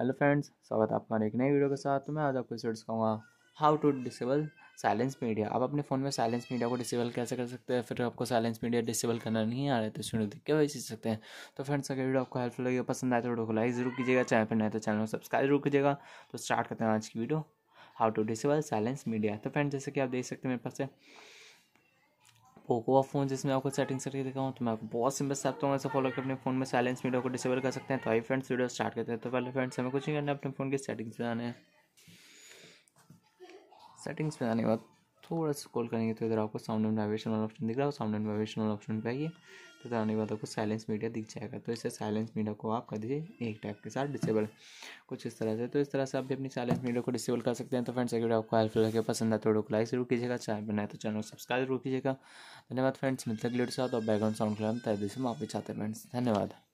hello friends स्वागत है आपका एक नई वीडियो के साथ तो मैं आज आपको इसे सिखाऊंगा how to disable silence media आप अपने फ़ोन में साइलेंस मीडिया को डिसेबल कैसे कर सकते हैं फिर आपको साइलेंस मीडिया डिसेबल करना नहीं आ रहा है तो सुनो देख के वही सीख सकते हैं तो फ्रेंड्स अगर वीडियो आपको हेल्पफुल लगे पसंद आए तो वीडियो को लाइक जरूर कीजिएगा चैनल पर नए तो चैनल को सब्सक्राइब जरूर कीजिएगा तो स्टार्ट करते हैं आज की video how to disable silence media तो फ्रेंड्स जैसे कि आप देख सकते हैं मेरे पास है ओको का फोन जिसमें आपको सेटिंग करके दिखाऊँ तो मैं आपको बहुत सिंपल तो से आपको ऐसे फॉलो कर अपने फोन में साइलेंस वीडियो को डिसेबल कर सकते हैं तो आई फ्रेंड्स वीडियो स्टार्ट करते हैं तो पहले फ्रेंड्स हमें कुछ नहीं करना अपने फ़ोन की सेटिंग्स में आने सेटिंग्स में आने के बाद थोड़ा सा कॉल करेंगे तो इधर आपको साउंड एंड वाइब्रेशन वाला ऑप्शन दिख रहा है साउंड एंड वाइब्रेशन वाला ऑप्शन पे आइए तो चलाने के बाद आपको साइलेंस मीडिया दिख जाएगा तो इसे साइलेंस मीडिया को आप कर दीजिए एक टाइप के साथ डिसेबल कुछ इस तरह से तो इस तरह से आप भी अपनी साइलेंस मीडिया को डिसेबल कर सकते हैं तो फ्रेंड्स अगर आपको हेल्पफुल लगे पसंद आए तो वीडियो को लाइक जरूर कीजिएगा चैनल बनाए तो चैनल को सब्सक्राइब जरूर कीजिएगा धन्यवाद फ्रेंड्स मिलते हैं लेट साथ और बैकग्राउंड साउंड हम तहदी से माफी चाहते हैं फ्रेंड्स धन्यवाद